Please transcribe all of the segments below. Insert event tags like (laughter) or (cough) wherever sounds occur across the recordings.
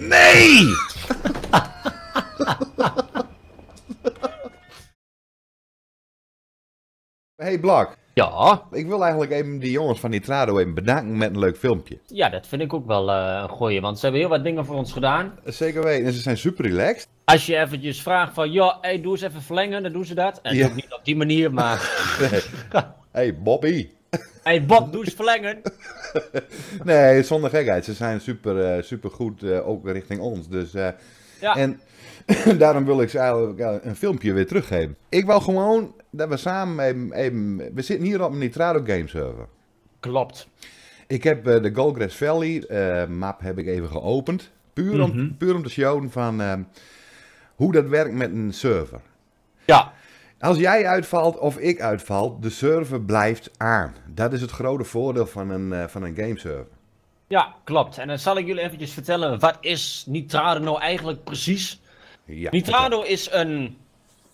Nee! (laughs) Hey Blak. Ja? Ik wil eigenlijk even die jongens van Nitrado even bedanken met een leuk filmpje. Ja, dat vind ik ook wel eh, een goeie, want ze hebben heel wat dingen voor ons gedaan. Zeker weten, en ze zijn super relaxed. Als je eventjes vraagt van, ja, hey, doe eens even verlengen, dan doen ze dat. En niet op die manier, maar... (laughs) nee. Hey Bobby, hey, Bob, doe (laughs) verlengen. nee, zonder gekheid. Ze zijn super, eh, super goed, eh, ook richting ons. Dus, eh, ja. En (laughs) daarom wil ik ze eigenlijk een filmpje weer teruggeven. Ik wil gewoon dat we samen even, we zitten hier op een Nitrado Game Server. Klopt. Ik heb de Goldgrass Valley map heb ik even geopend. Puur om, mm puur om te showen van hoe dat werkt met een server. Ja. Als jij uitvalt of ik uitvalt, de server blijft aan. Dat is het grote voordeel van een, eh, van een gameserver. Ja, klopt. En dan zal ik jullie eventjes vertellen, wat is Nitrado nou eigenlijk precies? Ja, Nitrado is een,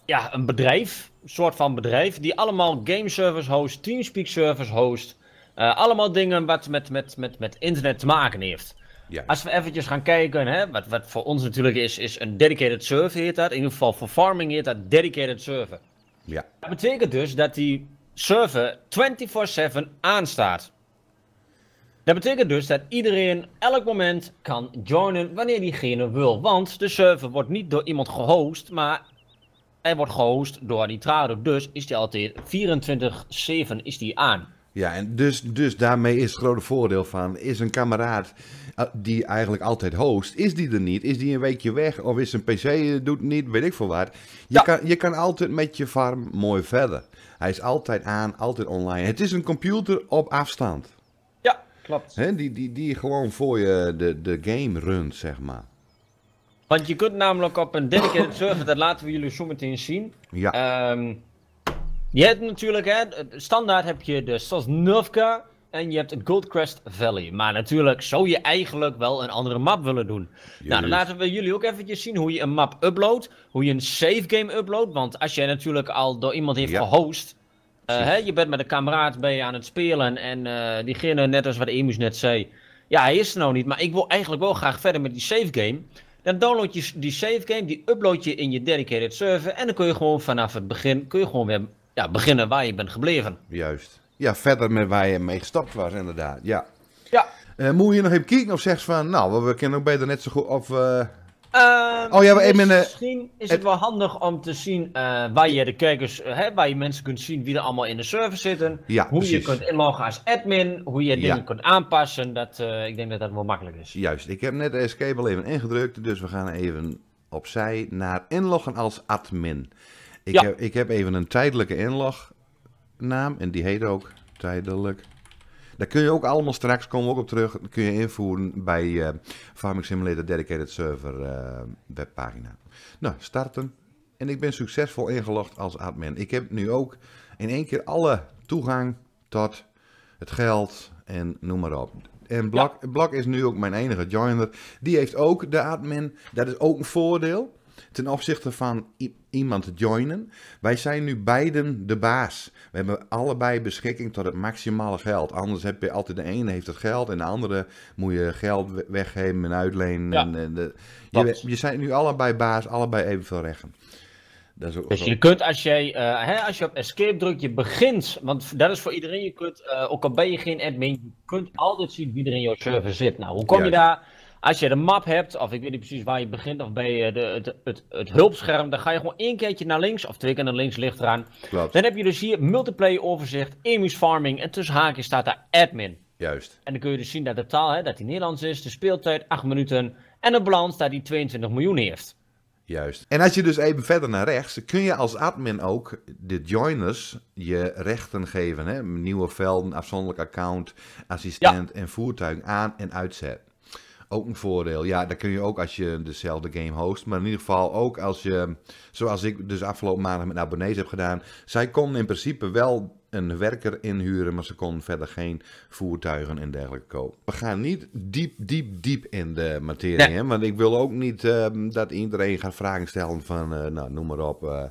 ja, een bedrijf, een soort van bedrijf, die allemaal gameservers host, Teamspeak servers host. Eh, allemaal dingen wat met, met, met, met internet te maken heeft. Ja. Als we eventjes gaan kijken, hè, wat, wat voor ons natuurlijk is, is een dedicated server heet dat. In ieder geval voor farming heet dat dedicated server. Ja. Dat betekent dus dat die server 24/7 aanstaat. Dat betekent dus dat iedereen elk moment kan joinen wanneer diegene wil. Want de server wordt niet door iemand gehost, maar hij wordt gehost door die trader. Dus is die altijd 24-7 is aan. Ja, en dus, dus daarmee is het grote voordeel van, is een kameraad eh, die eigenlijk altijd host, is die er niet? Is die een weekje weg? Of is een pc, eh, doet niet, weet ik veel wat. Je, kan, je kan altijd met je farm mooi verder. Hij is altijd aan, altijd online. Het is een computer op afstand. Ja, klopt. He, die, die, die gewoon voor je de, de game runt, zeg maar. Want je kunt namelijk op een dedicated server, dat laten we jullie zo meteen zien. Ja. Ehm, je hebt natuurlijk, hè, standaard heb je de Sosnovka en je hebt het Goldcrest Valley. Maar natuurlijk zou je eigenlijk wel een andere map willen doen. Nou, dan laten we jullie ook eventjes zien hoe je een map uploadt, hoe je een save game uploadt. Want als jij natuurlijk al door iemand heeft gehost, eh, hè, je bent met een kameraad ben je aan het spelen en uh, diegene, net als wat Emus net zei, ja, hij is er nou niet, maar ik wil eigenlijk wel graag verder met die save game. Dan download je die save game, die upload je in je dedicated server en dan kun je gewoon vanaf het begin kun je gewoon weer ja, beginnen waar je bent gebleven. Juist. Ja, verder met waar je mee gestapt was, inderdaad. Ja. ja. Eh, moet je nog even kijken of zegt van, nou, we kennen ook beter net zo goed. Of, uh... Uh, oh, ja, even, misschien is het, wel handig om te zien eh, waar je de kijkers, hè, waar je mensen kunt zien wie er allemaal in de server zitten. Ja, hoe je kunt inloggen als admin, hoe je dingen kunt aanpassen. Dat, ik denk dat dat wel makkelijk is. Juist, ik heb net de escape al even ingedrukt, dus we gaan even opzij naar inloggen als admin. Ik, heb, ik heb even een tijdelijke inlognaam en die heet ook tijdelijk. Daar kun je ook allemaal straks, komen ook op terug, kun je invoeren bij uh, Farming Simulator Dedicated Server eh, webpagina. Nou, starten. En ik ben succesvol ingelogd als admin. Ik heb nu ook in één keer alle toegang tot het geld en noem maar op. En blok is nu ook mijn enige joiner. Die heeft ook de admin. Dat is ook een voordeel ten opzichte van iemand joinen. Wij zijn nu beiden de baas. We hebben allebei beschikking tot het maximale geld. Anders heb je altijd de ene heeft het geld en de andere moet je geld weggeven en uitlenen. Ja, en, eh, de, je, je zijn nu allebei baas, allebei evenveel rechten. Dat is dus je kunt als, jij, eh, hè, als je op escape drukt, je begint, want dat is voor iedereen, je kunt, eh, ook al ben je geen admin, je kunt altijd zien wie er in jouw server zit. Nou, hoe kom je daar? Als je de map hebt, of ik weet niet precies waar je begint, of bij de, het, het, hulpscherm, dan ga je gewoon één keertje naar links, of twee keer naar links ligt eraan. Dan heb je dus hier multiplayer overzicht, Amy's Farming, en tussen haakjes staat daar admin. Juist. En dan kun je dus zien dat de taal, hè, dat die Nederlands is, de speeltijd 8 minuten, en de balans dat die 22 miljoen heeft. Juist. En als je dus even verder naar rechts, kun je als admin ook de joiners je rechten geven. Hè? Nieuwe velden, afzonderlijk account, assistent en voertuig aan- en uitzetten. Ook een voordeel. Ja, dat kun je ook als je dezelfde game host. Maar in ieder geval ook als je, zoals ik dus afgelopen maandag met abonnees heb gedaan. Zij kon in principe wel een werker inhuren, maar ze kon verder geen voertuigen en dergelijke kopen. We gaan niet diep, diep, diep in de materie, hè? want ik wil ook niet ehm, dat iedereen gaat vragen stellen van, eh, nou, noem maar op... Eh,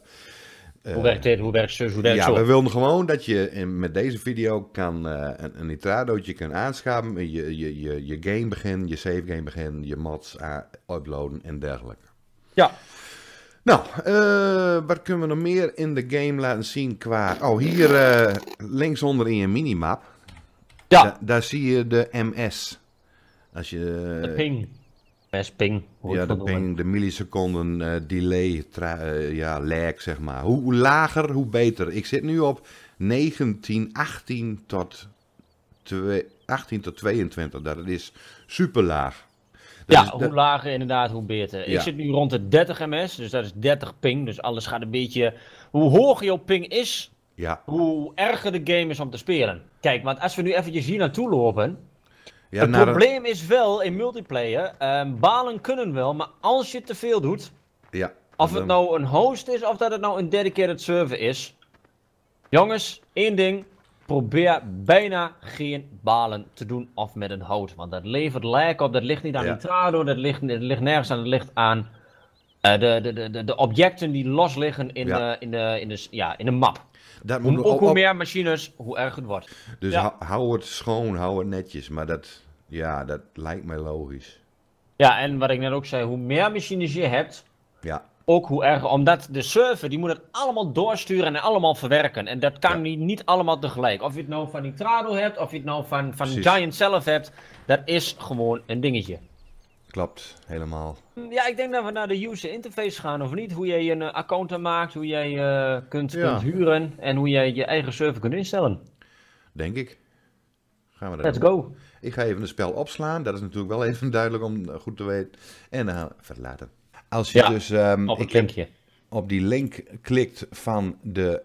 hoe werkt eh, dit, hoe werkt zo, hoe werkt ja, we willen gewoon dat je met deze video kan, eh, een, een nitradootje kan aanschaven. Je, je, je, je game begin, je save game begin, je mods uploaden en dergelijke. Ja. Nou, eh, wat kunnen we nog meer in de game laten zien qua... Oh, hier links onder in je minimap. Ja. daar zie je de MS. Als je... De ping. Best ping. Ja, de ping, de milliseconden eh, delay, eh, ja, lag zeg maar. Hoe, lager, hoe beter. Ik zit nu op 19, 18 tot, 18 tot 22. Dat is super laag. ja, hoe lager inderdaad, hoe beter. Ik zit nu rond de 30 ms, dus dat is 30 ping. Dus alles gaat een beetje... Hoe hoger jouw ping is, ja. hoe erger de game is om te spelen. Kijk, want als we nu eventjes hier naartoe lopen het probleem is wel in multiplayer, ehm, balen kunnen wel, maar als je te veel doet, ja, of het nou een host is of dat het nou een dedicated server is, jongens, één ding, probeer bijna geen balen te doen of met een hout, want dat levert lijk op, dat ligt niet aan ja. Nitrado, dat ligt, dat ligt nergens aan, dat ligt aan eh, de, de, de, de objecten die los liggen in, ja. in, de, in, de, ja, in de map hoe, ook, hoe meer machines, hoe erger het wordt. Dus hou het schoon, hou het netjes. Maar dat, ja, dat lijkt mij logisch. Ja, en wat ik net ook zei, hoe meer machines je hebt, ja. ook hoe erger. Omdat de server, die moet het allemaal doorsturen en allemaal verwerken. En dat kan niet, niet allemaal tegelijk. Of je het nou van Nitrado hebt, of je het nou van, van Giant zelf hebt, dat is gewoon een dingetje. Klopt, helemaal. Ja, ik denk dat we naar de user interface gaan, of niet? Hoe jij een eh, account aanmaakt, hoe jij eh, kunt, kunt, huren en hoe jij je eigen server kunt instellen. Denk ik. Gaan we Let's go. Ik ga even de spel opslaan. Dat is natuurlijk wel even (laughs) duidelijk om eh, goed te weten. En dan verlaten. Als je dus ehm, op, linkje. op die link klikt van de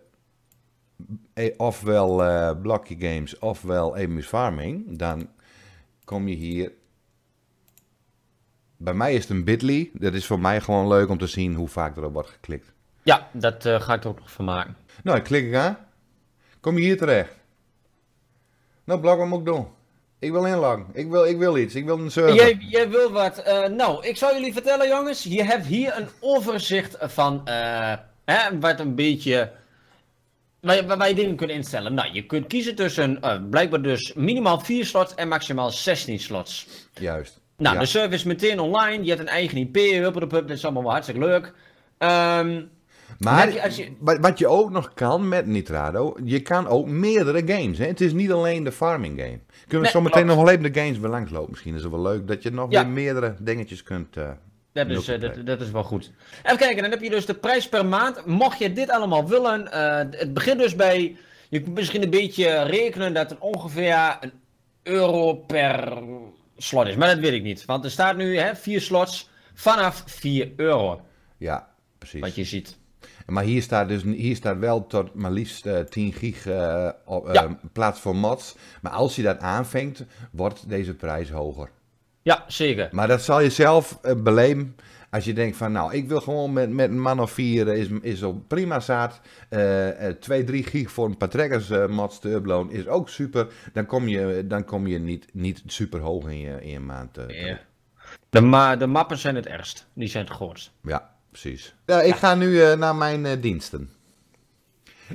e, ofwel uh, Games ofwel Amy's Farming, dan kom je hier bij mij is het een bit.ly. Dat is voor mij gewoon leuk om te zien hoe vaak erop wordt geklikt. Ja, dat eh, ga ik er ook nog van maken. Nou, klik ik aan. Kom je hier terecht. Nou, blok wat moet ik doen? Ik wil inloggen. Ik wil, ik wil iets. Ik wil een server. Jij, jij wil wat. Eh, nou, ik zal jullie vertellen, jongens. Je hebt hier een overzicht van eh, hè, wat een beetje... Waar, waar, je dingen kunt instellen. Nou, je kunt kiezen tussen blijkbaar dus minimaal 4 slots en maximaal 16 slots. Juist. Nou, de service meteen online. Je hebt een eigen IP. Huppeldepup, dat is allemaal wel hartstikke leuk. Ehm, maar wat je ook nog kan met Nitrado, je kan ook meerdere games. Hè? Het is niet alleen de farming game. Kunnen we nee, zo meteen nog wel even de games weer langslopen? Misschien is het wel leuk dat je nog weer meerdere dingetjes kunt... Uh, dat is, eh, dat, is wel goed. Even kijken, dan heb je dus de prijs per maand. Mocht je dit allemaal willen, eh, het begint dus bij... Je kunt misschien een beetje rekenen dat het ongeveer een euro per slot is. Maar dat weet ik niet. Want er staat nu hè, vier slots vanaf 4 euro. Ja, precies. Wat je ziet. Maar hier staat, dus, hier staat wel tot maar liefst uh, eh, 10 gig uh, plaats voor mods. Maar als je dat aanvangt, wordt deze prijs hoger. Ja, zeker. Maar dat zal je zelf beleem. Als je denkt van nou, ik wil gewoon met, met een man of vier, is, is op prima zaad. Uh, 2, 3 gig voor een paar trekkers uh, te uploaden is ook super. Dan kom je, dan kom je niet, niet super hoog in je, in je maand. Uh, ja. de, ma de mappen zijn het ergst. Die zijn het grootst. Ja, precies. Ja, ik ga nu eh, naar mijn eh, diensten.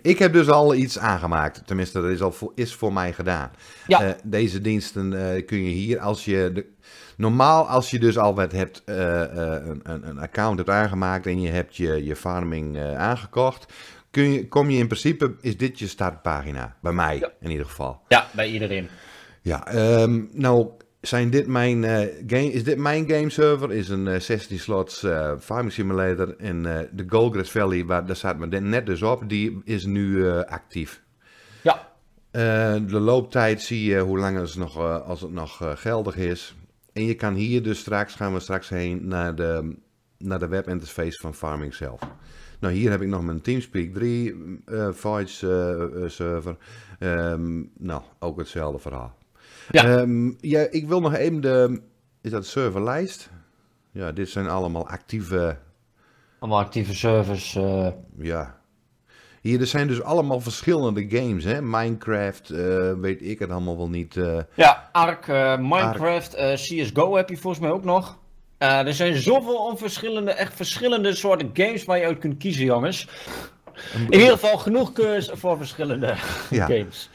Ik heb dus al iets aangemaakt. Tenminste, dat is, al voor, is voor mij gedaan. Ja. deze diensten kun je hier, als je de, Normaal als je dus al wat hebt, eh, eh, een, een, account hebt aangemaakt en je hebt je, je farming eh, aangekocht, kun je, kom je in principe, is dit je startpagina? Bij mij in ieder geval. Ja, bij iedereen. Ja, ehm, nou zijn dit mijn, game, is dit mijn game server? Is een 16 slots farming simulator. En de Goldgrass Valley, waar, daar staat me net dus op, die is nu actief. Ja. de looptijd zie je hoe lang het nog, als het nog geldig is. En je kan hier dus straks, gaan we straks heen naar de, naar de webinterface van Farming zelf. Nou, hier heb ik nog mijn Teamspeak 3 eh, voice eh, eh, server. Ehm, nou, ook hetzelfde verhaal. Ja. Ehm, ja, ik wil nog even de, is dat serverlijst? Ja, dit zijn allemaal actieve... Allemaal actieve servers. Ja, hier, er zijn dus allemaal verschillende games, hè? Minecraft, eh, weet ik het allemaal wel niet. Eh. Ja, Ark, eh, Minecraft, CSGO heb je volgens mij ook nog. er zijn zoveel verschillende, echt verschillende soorten games waar je uit kunt kiezen, jongens. In ieder geval genoeg keus voor verschillende games.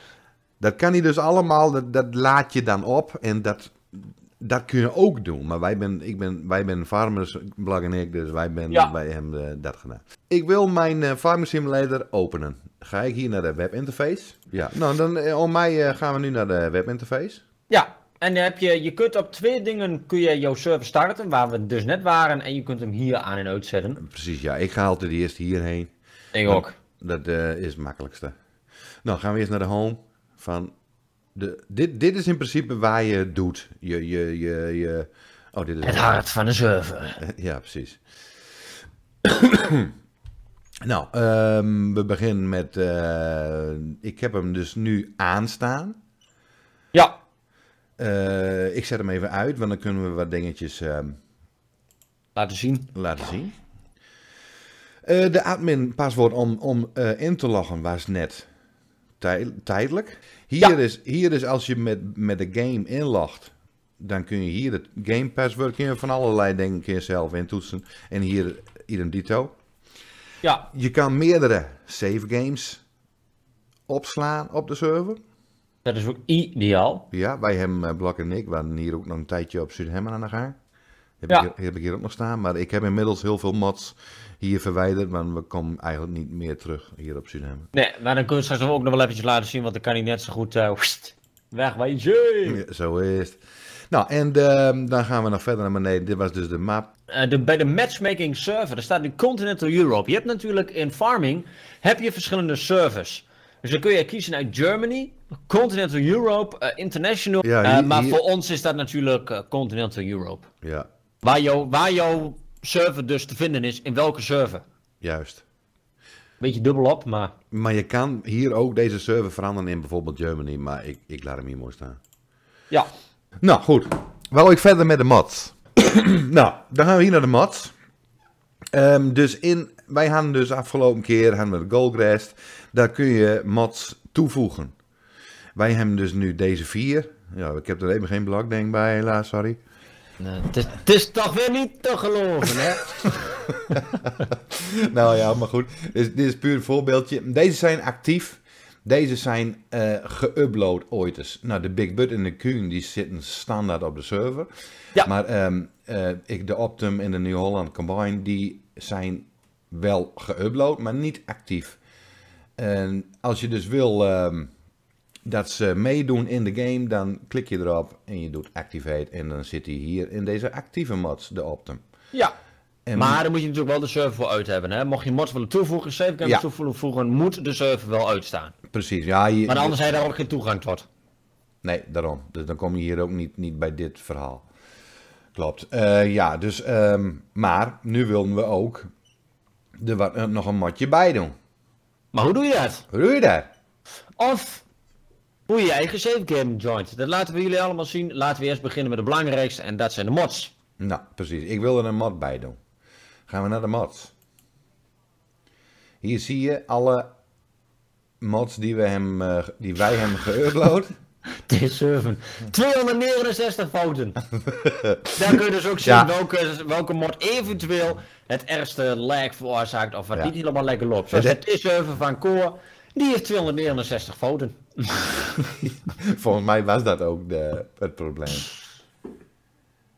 Dat kan hij dus allemaal, dat, dat laat je dan op en dat dat kun je ook doen, maar wij ben, ik ben, wij ben farmers, Blag en ik, dus wij, ben, ja. wij hebben eh, dat gedaan. Ik wil mijn uh, eh, Farm Simulator openen. Ga ik hier naar de webinterface? Ja, nou dan eh, om mij gaan we nu naar de webinterface. Ja, en dan heb je, je kunt op twee dingen kun je jouw server starten, waar we dus net waren, en je kunt hem hier aan en uitzetten. Precies, ja. Ik ga altijd eerst hierheen. Ik ook. Dat, dat is het makkelijkste. Nou, gaan we eerst naar de home van de, dit, dit is in principe waar je het doet. Je, je, je, je, oh, dit het hart van de server. Eh, ja, precies. (coughs) nou, ehm, we beginnen met... Eh, ik heb hem dus nu aanstaan. Ja. Eh, ik zet hem even uit, want dan kunnen we wat dingetjes... Ehm, laten zien. Laten zien. de admin paswoord om, om in te loggen was net tijdelijk. Hier, is, hier is als je met, met de game inlogt, dan kun je hier het Game Password je van allerlei dingen kun zelf intoetsen. En hier idem dito. Ja. Je kan meerdere save games opslaan op de server. Dat is ook ideaal. Ja, wij hebben eh, Blok en ik waren hier ook nog een tijdje op Zuidhemmen aan de heb, ja. ik, heb ik hier ook nog staan. Maar ik heb inmiddels heel veel mods hier verwijderd, maar we komen eigenlijk niet meer terug hier op Suriname. Nee, maar dan kunnen we straks ook nog wel eventjes laten zien, want dan kan hij net zo goed uh, weg bij zo is het. Nou, en ehm, dan gaan we nog verder naar beneden. Dit was dus de map. Eh, de, bij de matchmaking server, staat nu Continental Europe. Je hebt natuurlijk in farming, heb je verschillende servers. Dus dan kun je kiezen uit Germany, Continental Europe, eh, International. maar voor ons is dat natuurlijk Continental Europe. Ja, Waar, jou, waar jouw server dus te vinden is, in welke server. Juist. Beetje dubbel op, maar... Maar je kan hier ook deze server veranderen in bijvoorbeeld Germany, maar ik, ik laat hem hier mooi staan. Ja. Nou, goed. Wou ik verder met de mats (clears throat) nou, dan gaan we hier naar de mats ehm, dus in, wij hebben dus afgelopen keer hadden we de Daar kun je mats toevoegen. Wij hebben dus nu deze vier. Ja, ik heb er even geen ik bij, helaas, sorry. Het is, toch weer niet te geloven, hè? (laughs) nou ja, maar goed. Dit is, puur een voorbeeldje. Deze zijn actief. Deze zijn uh, geüpload ooit eens. Nou, de Big Bud en de Kuhn die zitten standaard op de server. Ja. Maar ehm, eh, ik, de Optum en de New Holland Combine die zijn wel geüpload, maar niet actief. En als je dus wil... Ehm, dat ze meedoen in de game, dan klik je erop en je doet activate. En dan zit hij hier in deze actieve mods, de Optum. Ja. maar dan moet je natuurlijk wel de server voor uit hebben. Hè? Mocht je mods willen toevoegen, save ja. toevoegen, moet de server wel uitstaan. Precies, ja. maar anders heb je daar ook geen toegang tot. Nee, daarom. Dus dan kom je hier ook niet, niet bij dit verhaal. Klopt. Eh, ja, dus. Ehm, maar nu willen we ook er eh, nog een modje bij doen. Maar hoe doe je dat? Hoe doe je dat? Of hoe je eigen game joint. Dat laten we jullie allemaal zien. Laten we eerst beginnen met de belangrijkste en dat zijn de mods. Nou, precies. Ik wil er een mod bij doen. Gaan we naar de mods. Hier zie je alle mods die, we hem, eh, die wij hem (laughs) geüpload. T7. 269 fouten. (laughs) Daar kun je dus ook zien welke, welke mod eventueel het ergste lag veroorzaakt. Of wat ja. niet helemaal lekker loopt. Zoals de T7 van Core. Die heeft 269 fouten. (laughs) Volgens mij was dat ook de, het probleem.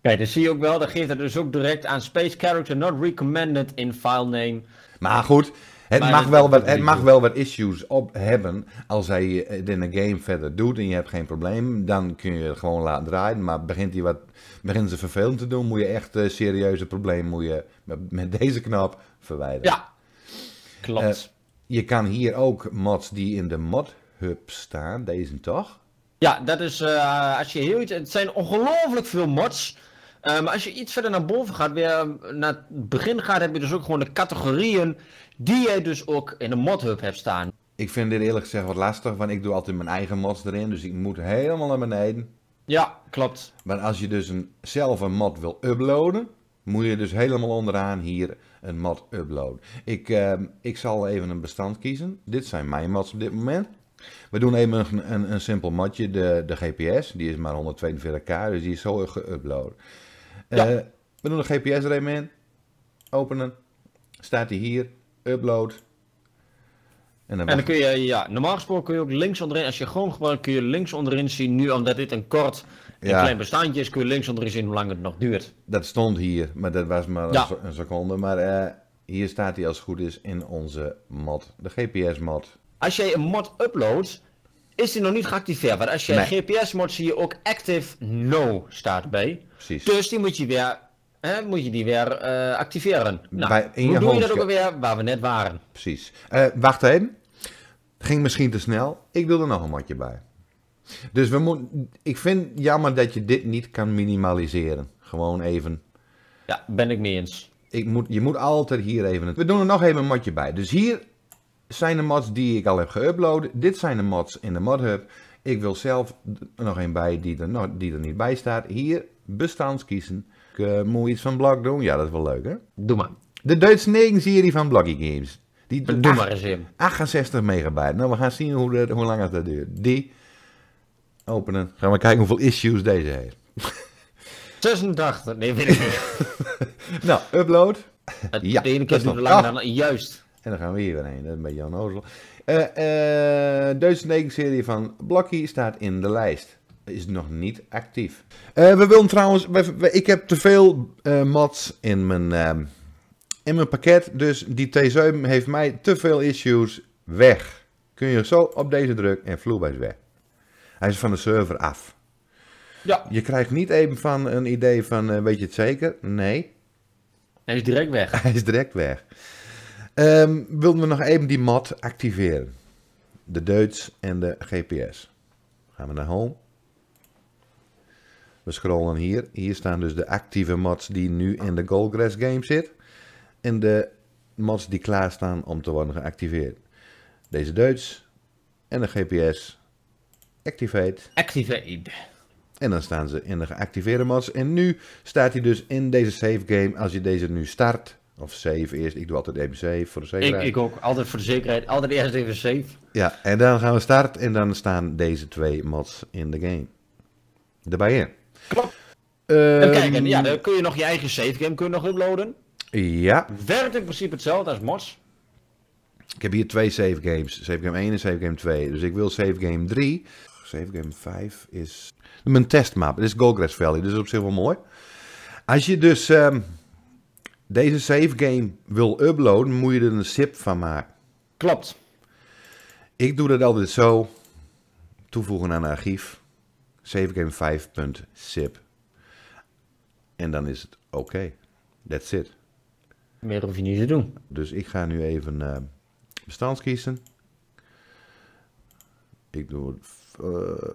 Kijk, dan zie je ook wel, dan geeft het dus ook direct aan Space Character not recommended in file name. Maar goed, het, mag, wel wat, het mag wel wat issues op hebben. Als hij het in een game verder doet en je hebt geen probleem, dan kun je het gewoon laten draaien. Maar begint hij wat, begint ze vervelend te doen, moet je echt een eh, serieuze probleem, moet je met, deze knop verwijderen. Ja, klopt. Eh, je kan hier ook mods die in de mod hub staan, deze toch? Ja, dat is eh, als je heel iets. Het zijn ongelooflijk veel mods. Eh, maar als je iets verder naar boven gaat, weer eh, naar het begin gaat, heb je dus ook gewoon de categorieën die je dus ook in de modhub hebt staan. Ik vind dit eerlijk gezegd wat lastig, want ik doe altijd mijn eigen mods erin, dus ik moet helemaal naar beneden. Ja, klopt. Maar als je dus een, zelf een mod wil uploaden, moet je dus helemaal onderaan hier een mod uploaden. Ik, ik zal even een bestand kiezen. Dit zijn mijn mods op dit moment. We doen even een, een, een simpel matje. De, de GPS, die is maar 142k, dus die is zo geüpload. Ja. Eh, we doen de GPS er even in. Openen. Staat die hier. Upload. En dan, en dan kun je, ja, normaal gesproken kun je ook links onderin, als je gewoon gebruikt, kun je links onderin zien. Nu, omdat dit een kort en klein bestandje is, kun je links onderin zien hoe lang het nog duurt. Dat stond hier, maar dat was maar een seconde. Maar eh, hier staat hij als het goed is in onze mat, de GPS-mat. Als jij een mod uploadt, is die nog niet geactiveerd. Maar als jij nee. GPS-mod zie je ook active no staat bij. Precies. Dus die moet je weer, hè, moet je die weer uh, activeren. Nou, bij, in hoe doe je dat ook alweer waar we net waren? Precies. Eh, wacht even. Ging misschien te snel. Ik wil er nog een modje bij. Dus we moeten. ik vind jammer dat je dit niet kan minimaliseren. Gewoon even. Ja, ben ik mee eens. Ik moet, je moet altijd hier even... we doen er nog even een modje bij. Dus hier zijn de mods die ik al heb geüpload. Dit zijn de mods in de ModHub. Ik wil zelf nog een bij die er, die er niet bij staat. Hier, bestandskiezen. Ik uh, moet iets van Blok doen. Ja, dat is wel leuk, hè? Doe maar. De Duits 9-serie van Bloggy Games. Die Doe maar eens in. 68 megabyte. Nou, we gaan zien hoe, hoe lang het duurt. Die openen. Gaan we kijken hoeveel issues deze heeft. 86, (laughs) nee, weet ik niet. (laughs) nou, upload. Het, ja, de ene keer nog langer dan juist. En dan gaan we hier weer heen. Dat is een beetje onnozel. Uh, eh, uh, eh, tekenserie van Blokkie staat in de lijst. Is nog niet actief. Eh, we willen trouwens... ik heb te veel mods in mijn, ehm, in mijn pakket. Dus die T7 heeft mij te veel issues weg. Kun je zo op deze druk en vloeibaar is weg. Hij is van de server af. Ja. Je krijgt niet even van een idee van weet je het zeker? Nee. Hij is direct weg. (laughs) Hij is direct weg. Um, wilden we nog even die mod activeren. De Duits en de GPS. Gaan we naar home. We scrollen hier. Hier staan dus de actieve mods die nu in de Goldgrass game zit. En de mods die klaarstaan om te worden geactiveerd. Deze Duits en de GPS. Activate. Activate. En dan staan ze in de geactiveerde mods. En nu staat hij dus in deze save game. Als je deze nu start, of safe eerst. Ik doe altijd even voor de zekerheid. Ik, ik ook. Altijd voor de zekerheid. Altijd eerst even safe. Ja, en dan gaan we start. En dan staan deze twee mods in de game. Erbij in. Klopt. Ehm, en kijk, en ja, dan kun je nog je eigen save game kun je nog uploaden. Ja. Werkt in principe hetzelfde als MOS. Ik heb hier twee save games. Save game 1 en save game 2. Dus ik wil save game 3. Save game 5 is... Mijn testmap. Dit is Goldgrass Valley. Dus dat is op zich wel mooi. Als je dus... Ehm, deze save game wil uploaden, moet je er een zip van maken. Klopt. Ik doe dat altijd zo. Toevoegen aan archief. Savegame 5.zip. En dan is het oké. That's it. Meer hoef je niet te doen. Dus ik ga nu even uh, eh, bestand kiezen. Ik doe uh, eh,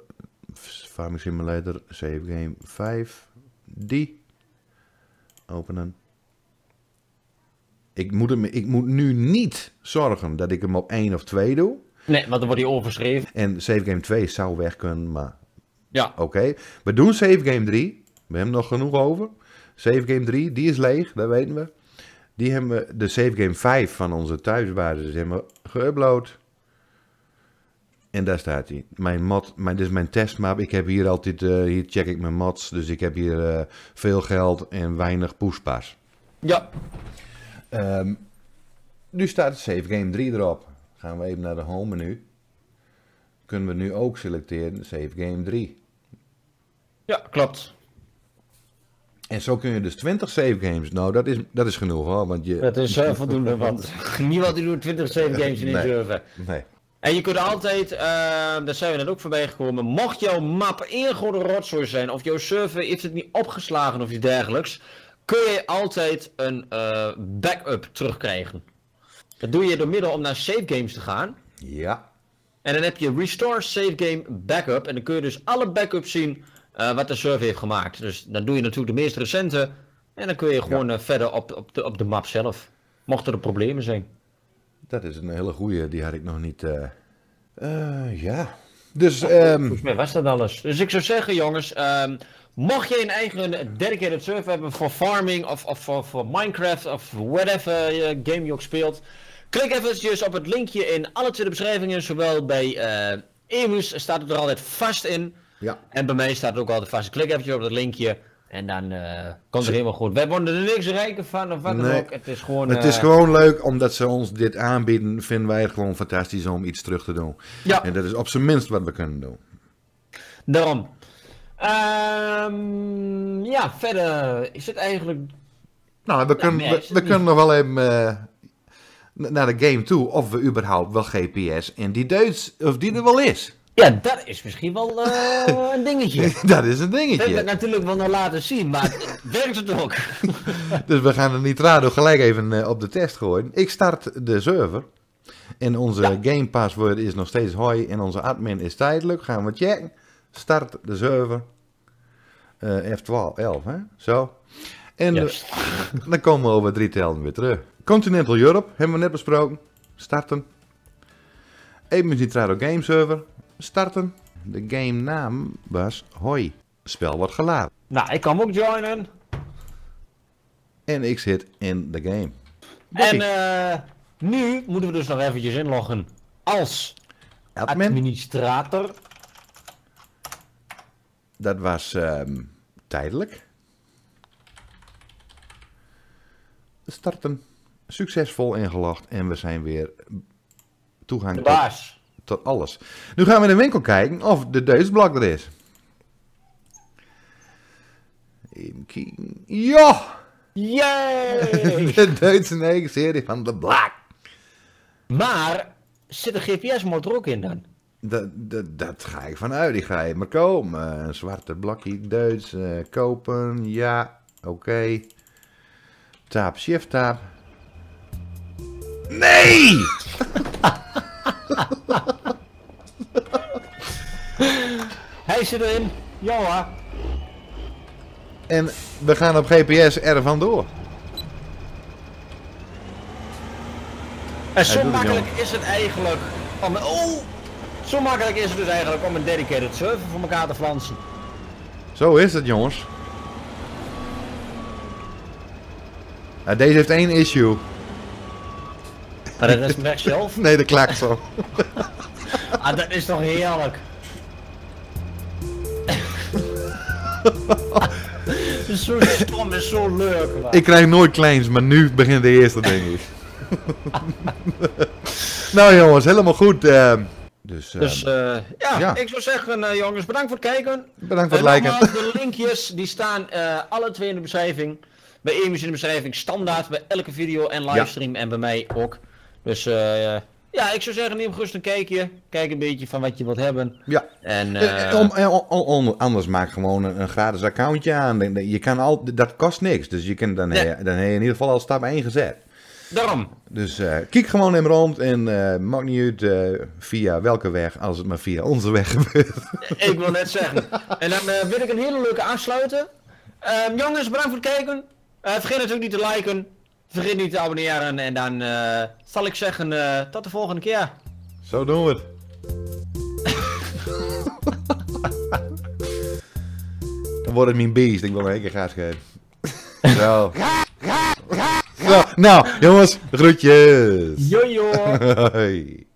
Farming Simulator, Savegame 5. Die. Openen. Ik moet, hem, ik moet nu niet zorgen dat ik hem op één of twee doe. Nee, want dan wordt hij overschreven. En save game 2 zou weg kunnen, maar... Ja. Oké, we doen save game 3. We hebben nog genoeg over. Save game 3, die is leeg, dat weten we. Die hebben we, de save game 5 van onze thuisbasis hebben we geüpload. En daar staat hij. Mijn mod, dit is mijn testmap. Ik heb hier altijd, eh, hier check ik mijn mods. Dus ik heb hier eh, veel geld en weinig poespas. Ja. Ehm, nu staat het Save Game 3 erop. Gaan we even naar de home menu. Kunnen we nu ook selecteren Save Game 3. Ja, klopt. En zo kun je dus 20 save games. Nou, dat is, dat is genoeg hoor. Want je... Dat is voldoende, (laughs) want niemand doet 20 save games in nee. durven. Nee. En je kunt altijd, ehm, daar zijn we net ook voorbij gekomen. Mocht jouw map ingorde rotzooi zijn, of jouw server is het niet opgeslagen of iets dergelijks kun je altijd een eh, backup terugkrijgen. Dat doe je door middel om naar save games te gaan. Ja. En dan heb je restore save game backup. En dan kun je dus alle backups zien eh, wat de server heeft gemaakt. Dus dan doe je natuurlijk de meest recente. En dan kun je gewoon eh, verder op, op, de, op de map zelf. Mochten er problemen zijn. Dat is een hele goeie. Die had ik nog niet. ja. Dus. Ehm, Volgens mij was dat alles. Dus ik zou zeggen, jongens. Ehm, Mocht je een eigen dedicated server hebben voor farming of, voor Minecraft of whatever game je ook speelt, klik eventjes op het linkje in alle twee de beschrijvingen. Zowel bij uh, Emus staat het er altijd vast in. Ja. En bij mij staat het ook altijd vast. Klik eventjes op dat linkje. En dan uh, komt het helemaal goed. Wij worden er niks rijker van of wat ook. Het is, gewoon, het is eh, gewoon leuk omdat ze ons dit aanbieden. Vinden wij het gewoon fantastisch om iets terug te doen. Ja. En dat is op zijn minst wat we kunnen doen. Daarom. Um, ja, verder is het eigenlijk. Nou, we kunnen, we, we kunnen nog wel even eh, naar de game toe of we überhaupt wel GPS en die Duits, of die er wel is. Ja, dat is misschien wel eh, (laughs) een dingetje. dat is een dingetje. Dat natuurlijk wel nog laten zien, maar werkt het ook? (laughs) dus we gaan de Nitrado gelijk even eh, op de test gooien. Ik start de server. En onze ja. game password is nog steeds hoi en onze admin is tijdelijk. Gaan we checken start de server. Uh, F12, 11, hè? Zo. En eh, (laughs) dan komen we over drie tellen weer terug. Continental Europe, hebben we net besproken. Starten. Even Nitrado Game Server. Starten. De game naam was Hoi. Spel wordt geladen. Nou, ik kan ook joinen. En ik zit in de game. en eh, nu moeten we dus nog eventjes inloggen als administrator. Dat was um, tijdelijk. Starten. Succesvol ingelogd. En we zijn weer toegang tot, tot, alles. Nu gaan we in de winkel kijken of de deusblok er is. Ja! Yay! (laughs) de Duitse negen serie van de blak. Maar zit de GPS-motor ook in dan? Dat, dat, dat ga ik vanuit, die ga je maar komen. Eh, een zwarte blokje Duits, eh, kopen, ja, oké. Okay. Tap, shift, tap. Nee! (laughs) Hij zit erin, ja En we gaan op GPS er vandoor. En zo makkelijk is het eigenlijk. Van, oh! Zo makkelijk is het dus eigenlijk om een dedicated server voor elkaar te flansen. Zo is het jongens. deze heeft één issue. Maar dat is weg zelf? (laughs) nee, dat klakt zo. (laughs) ah, dat is toch heerlijk. (laughs) zo stom en zo leuk. Man. Ik krijg nooit claims, maar nu begint de eerste, denk ik. nou jongens, helemaal goed. Eh. Dus, dus ehm, eh, ja, ja, ik zou zeggen, eh, jongens, bedankt voor het kijken. Bedankt voor eh, het liken. De (laughs) linkjes die staan alle twee in de beschrijving. Bij Emus in de beschrijving standaard bij elke video en livestream en bij mij ook. Dus Ja, ik zou zeggen, neem gerust een kijkje. Kijk een beetje van wat je wilt hebben. Ja. En, om, anders maak gewoon een, gratis accountje aan. Je kan al, dat kost niks. Dus je kan, dan, dan heb je in ieder geval al stap 1 gezet. Daarom. Dus uh, eh, kijk gewoon hem rond en uh, maakt niet uit eh, via welke weg, als het maar via onze weg gebeurt. ik wil net zeggen. En dan wil ik een hele leuke aansluiten. Ehm, jongens, bedankt voor het kijken. vergeet natuurlijk niet te liken. Vergeet niet te abonneren. En dan zal ik zeggen tot de volgende keer. Zo doen we het. dan wordt het mijn beest. Ik wil een keer gaat geven. Zo nou, nou, jongens, groetjes. Jojo. (laughs)